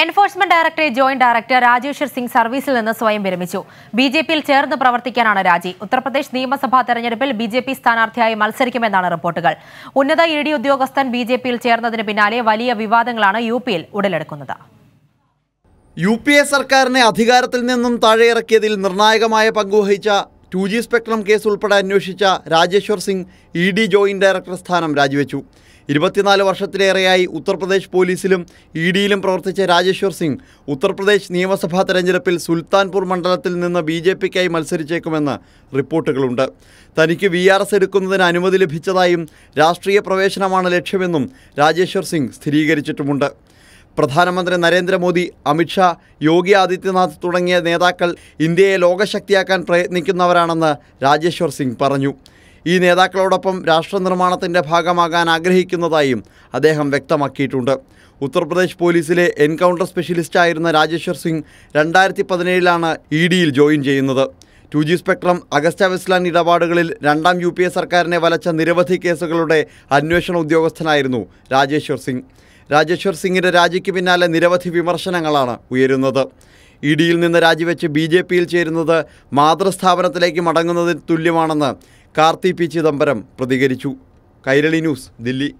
enforcement directorate joint director Rajeshwar Singh സർവീസിൽ നിന്ന് സ്വയം വിരമിച്ചു ബി ജെ പിയിൽ ചേർന്ന് പ്രവർത്തിക്കാനാണ് രാജി ഉത്തർപ്രദേശ് നിയമസഭാ തെരഞ്ഞെടുപ്പിൽ ബി ജെ പി സ്ഥാനാർത്ഥിയായി മത്സരിക്കുമെന്നാണ് റിപ്പോർട്ടുകൾ ഉന്നത ഇ ഡി ഉദ്യോഗസ്ഥൻ ബി ജെ പിയിൽ ചേർന്നതിന് പിന്നാലെ വലിയ വിവാദങ്ങളാണ് യു പിയിൽ ഉടലെടുക്കുന്നത് യു പി എ സർക്കാരിനെ അധികാരത്തിൽ നിന്നും താഴെയിറക്കിയതിൽ നിർണായകമായ പങ്കുവഹിച്ച ടു ജി സ്പെക്ട്രം കേസ് ഉൾപ്പെടെ അന്വേഷിച്ച Rajeshwar Singh E D joint director സ്ഥാനം രാജിവെച്ചു ഇരുപത്തിനാല് വർഷത്തിലേറെയായി ഉത്തർപ്രദേശ് പോലീസിലും ഇ ഡിയിലും പ്രവർത്തിച്ച രാജേശ്വർ സിംഗ് ഉത്തർപ്രദേശ് നിയമസഭാ തെരഞ്ഞെടുപ്പിൽ സുൽത്താൻപൂർ മണ്ഡലത്തിൽ നിന്ന് ബി ജെ പിക്കായി മത്സരിച്ചേക്കുമെന്ന് റിപ്പോർട്ടുകളുണ്ട് തനിക്ക് വി ആർ എസ് എടുക്കുന്നതിന് അനുമതി ലഭിച്ചതായും രാഷ്ട്രീയ പ്രവേശനമാണ് ലക്ഷ്യമെന്നും രാജേശ്വർ സിംഗ് സ്ഥിരീകരിച്ചിട്ടുമുണ്ട് പ്രധാനമന്ത്രി നരേന്ദ്രമോദി അമിത്ഷാ യോഗി ആദിത്യനാഥ് തുടങ്ങിയ നേതാക്കൾ ഇന്ത്യയെ ലോകശക്തിയാക്കാൻ പ്രയത്നിക്കുന്നവരാണെന്ന് രാജേശ്വർ സിംഗ് പറഞ്ഞു ഈ നേതാക്കളോടൊപ്പം രാഷ്ട്ര നിർമ്മാണത്തിൻ്റെ ഭാഗമാകാൻ ആഗ്രഹിക്കുന്നതായും അദ്ദേഹം വ്യക്തമാക്കിയിട്ടുണ്ട് ഉത്തർപ്രദേശ് പോലീസിലെ എൻകൗണ്ടർ സ്പെഷ്യലിസ്റ്റായിരുന്ന രാജേശ്വർ സിംഗ് രണ്ടായിരത്തി പതിനേഴിലാണ് ഇ ഡിയിൽ ജോയിൻ ചെയ്യുന്നത് two G spectrum Agusta Westland ഇടപാടുകളിൽ രണ്ടാം യു പി എ സർക്കാരിനെ വലച്ച നിരവധി കേസുകളുടെ അന്വേഷണ ഉദ്യോഗസ്ഥനായിരുന്നു രാജേശ്വർ സിംഗ് രാജേശ്വർ സിംഗിൻ്റെ രാജിക്ക് പിന്നാലെ നിരവധി വിമർശനങ്ങളാണ് ഉയരുന്നത് ഇടിയിൽ നിന്ന് രാജിവെച്ച് ബി ജെ പിയിൽ ചേരുന്നത് മാതൃസ്ഥാപനത്തിലേക്ക് മടങ്ങുന്നതിന് തുല്യമാണെന്ന് കാർത്തി പി ചിദംബരം പ്രതികരിച്ചു കൈരളി ന്യൂസ് ദില്ലി